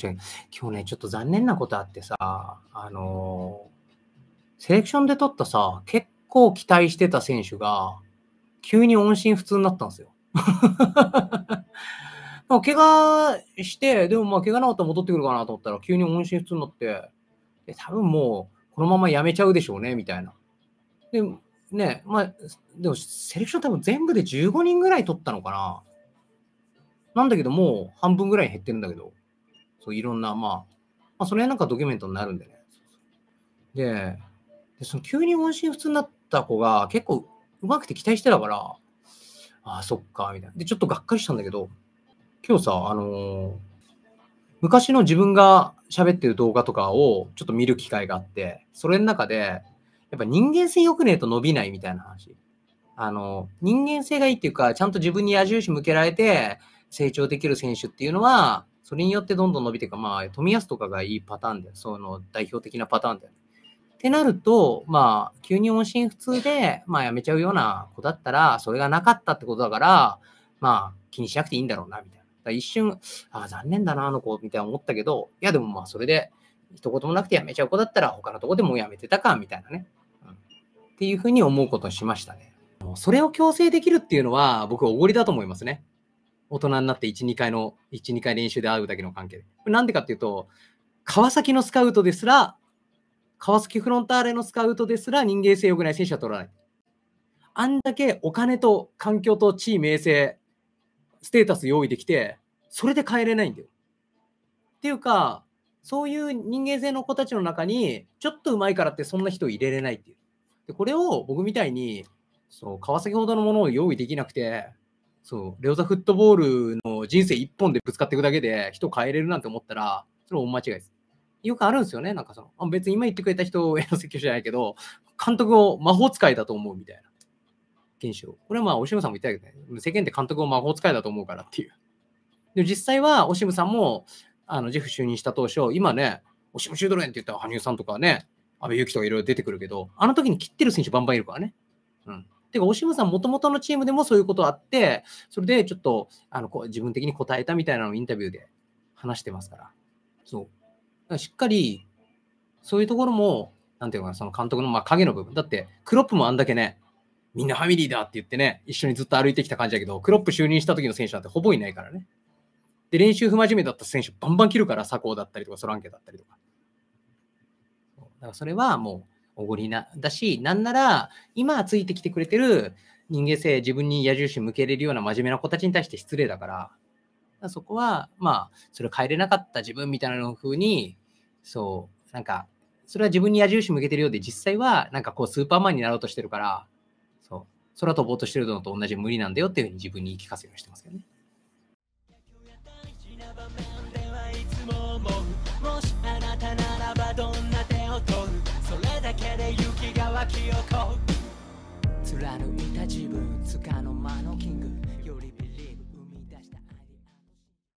ちゃう今日ね、ちょっと残念なことあってさ、あのー、セレクションで取ったさ、結構期待してた選手が、急に音信不通になったんですよ。怪我して、でもまあ怪我治ったら戻ってくるかなと思ったら、急に音信不通になって、で多分もう、このままやめちゃうでしょうね、みたいな。で、ね、まあ、でもセレクション多分全部で15人ぐらい取ったのかな。なんだけど、もう半分ぐらい減ってるんだけど。そういろんな、まあ、まあ、それなんかドキュメントになるんでね。で、でその急に音信不通になった子が結構うまくて期待してたから、ああ、そっか、みたいな。で、ちょっとがっかりしたんだけど、今日さ、あのー、昔の自分が喋ってる動画とかをちょっと見る機会があって、それの中で、やっぱ人間性良くねえと伸びないみたいな話。あの、人間性がいいっていうか、ちゃんと自分に矢印向けられて成長できる選手っていうのは、それによってどんどん伸びていく。まあ、富安とかがいいパターンで、その代表的なパターンだよね。ってなると、まあ、急に音信不通で、まあ、辞めちゃうような子だったら、それがなかったってことだから、まあ、気にしなくていいんだろうな、みたいな。一瞬、ああ、残念だな、あの子、みたいな思ったけど、いや、でもまあ、それで、一言もなくて辞めちゃう子だったら、他のとこでもう辞めてたか、みたいなね。うん、っていうふうに思うことにしましたね。それを強制できるっていうのは、僕、おごりだと思いますね。大人になって1、2回の、1、2回練習で会うだけの関係で。なんでかっていうと、川崎のスカウトですら、川崎フロンターレのスカウトですら人間性良くない選手は取らない。あんだけお金と環境と地位名声、ステータス用意できて、それで変えれないんだよ。っていうか、そういう人間性の子たちの中に、ちょっとうまいからってそんな人入れれないっていう。でこれを僕みたいにそう川崎ほどのものを用意できなくてそう、レオザフットボールの人生一本でぶつかっていくだけで人変えれるなんて思ったら、それは大間違いです。よくあるんですよね。なんかその、あ別に今言ってくれた人への説教じゃないけど、監督を魔法使いだと思うみたいな。現象。これはまあ、オシムさんも言ったけどね、世間って監督を魔法使いだと思うからっていう。で実際は、オシムさんも、あの、ジェフ就任した当初、今ね、オシムシュードレンって言ったら、羽生さんとかね、安部勇樹とかいろいろ出てくるけど、あの時に切ってる選手バンバンいるからね。うん。ていうか、オシムさん、もともとのチームでもそういうことあって、それでちょっとあのこう自分的に答えたみたいなのをインタビューで話してますから。そう。しっかり、そういうところも、なんていうかな、その監督のまあ影の部分。だって、クロップもあんだけね、みんなファミリーだって言ってね、一緒にずっと歩いてきた感じだけど、クロップ就任した時の選手なんてほぼいないからね。で、練習不真面目だった選手バンバン切るから、佐藤だったりとか、ソランケだったりとか。だからそれはもう、おごりな、だし、なんなら、今ついてきてくれてる人間性、自分に矢印向けれるような真面目な子たちに対して失礼だから、からそこは、まあ、それ変えれなかった自分みたいなの風に、そう、なんか、それは自分に矢印向けてるようで、実際は、なんかこう、スーパーマンになろうとしてるから、そう、空飛ぼうとしてるのと同じ無理なんだよっていうふうに自分に言い聞かせるようにしてますけどね。巻き起こる貫いた自分つかの間のキングより